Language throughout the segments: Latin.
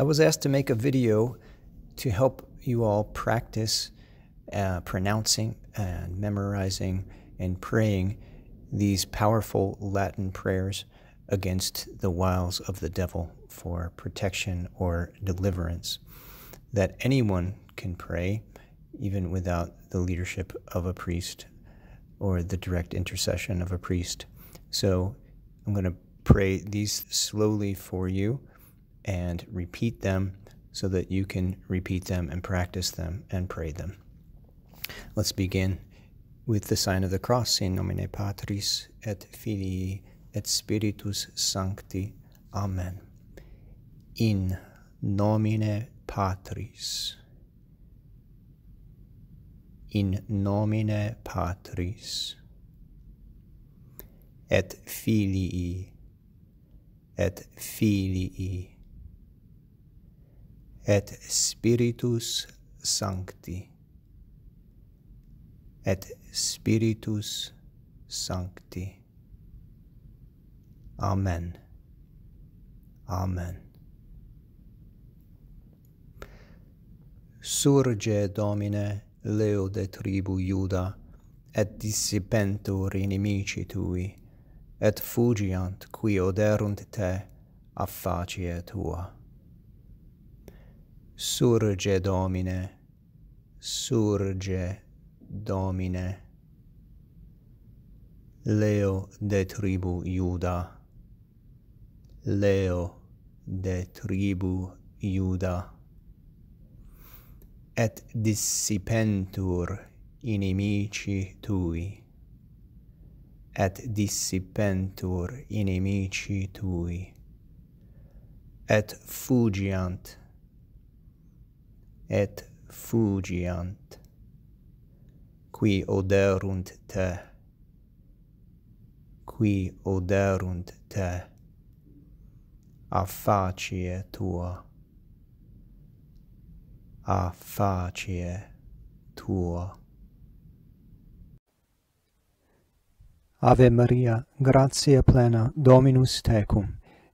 I was asked to make a video to help you all practice uh, pronouncing and memorizing and praying these powerful Latin prayers against the wiles of the devil for protection or deliverance that anyone can pray even without the leadership of a priest or the direct intercession of a priest. So I'm going to pray these slowly for you and repeat them so that you can repeat them and practice them and pray them. Let's begin with the sign of the cross in nomine Patris et Filii et Spiritus Sancti. Amen. In nomine Patris. In nomine Patris et Filii et Filii et spiritus sancti et spiritus sancti amen amen surge domine leo de tribu iuda et dissipentur inimici tui et fugiant qui oderunt te a facie tua surge domine surge domine leo de tribu iuda leo de tribu iuda et dissipentur inimici tui et dissipentur inimici tui et fugiant et fugiant qui odorunt te qui odorunt te a facie tua a facie tua ave maria gratia plena dominus tecum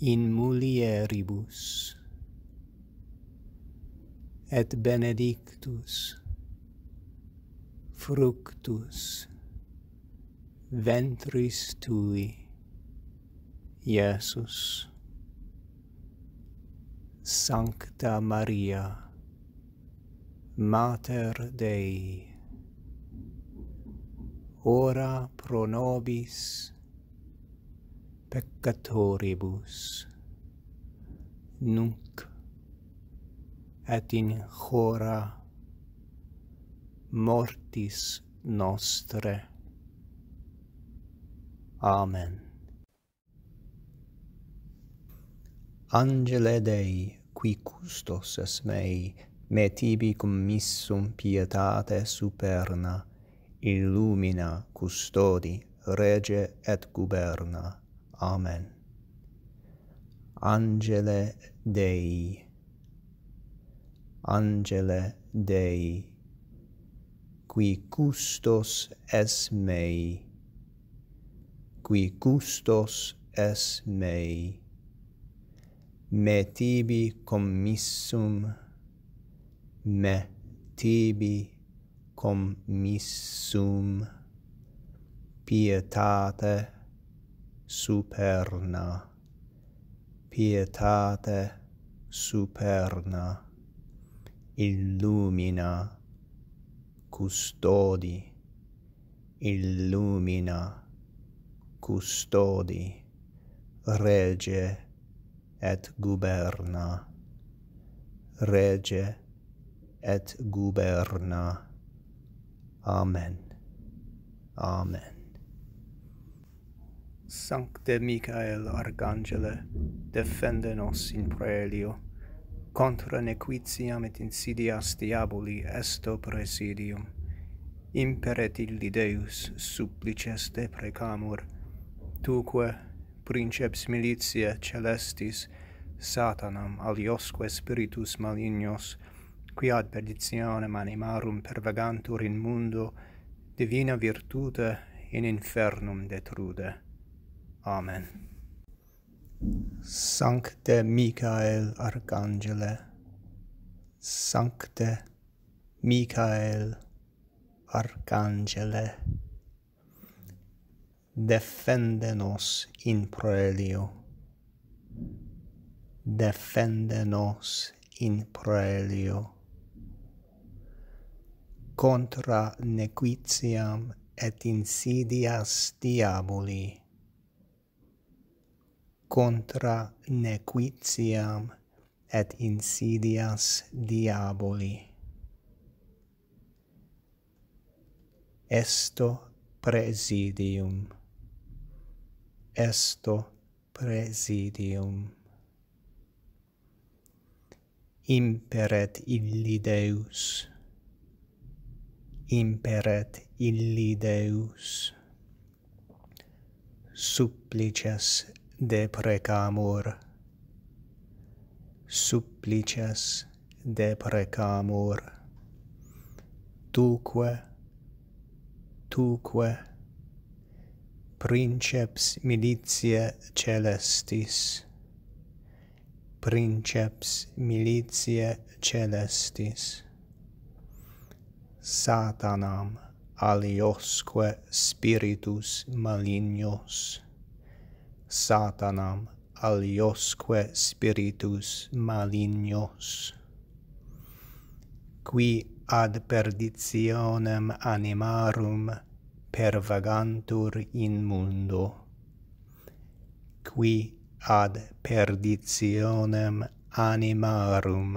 in mulieribus et benedictus fructus ventris tui Iesus sancta Maria mater Dei ora pro nobis peccatoribus nunc et in hora mortis nostrae amen angele dei qui custos es mei me tibi cum missum pietate superna illumina custodi rege et guberna Amen. Angele Dei. Angele Dei. Qui custos es mei. Qui custos es mei. Me tibi commissum. Me tibi commissum. Pietate. Pietate superna pietate superna illumina custodi illumina custodi rege et guberna rege et guberna amen amen Sancte Michael Arcangele, defende nos in praelio, contra nequitiam et insidias diaboli esto presidium. Imperet illi Deus, supplices te precamur, tuque, princeps militiae celestis, satanam aliosque spiritus malignos, qui ad perditionem animarum pervagantur in mundo, divina virtute in infernum detrude. Amen. Sancte Michael arcangele. Sancte Michael arcangele. Defende nos in proelio. Defende nos in proelio. Contra nequitiam et insidias diaboli contra nequitiam et insidias diaboli. Esto presidium. Esto presidium. Imperet illi Deus. Imperet illi Deus. Supplices de precamur supplices de precamur tuque tuque princeps militia celestis princeps militia celestis satanam aliosque spiritus malignos Satanam aliosque spiritus malignos qui ad perditionem animarum pervagantur in mundo qui ad perditionem animarum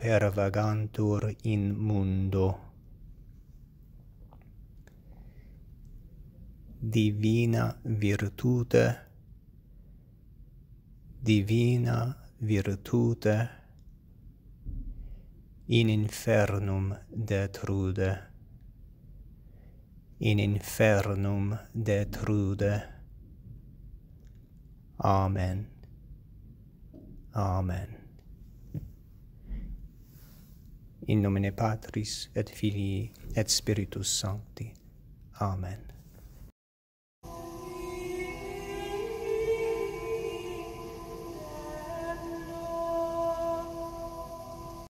pervagantur in mundo divina virtute divina virtute in infernum detrude in infernum detrude amen amen in nomine patris et filii et spiritus sancti amen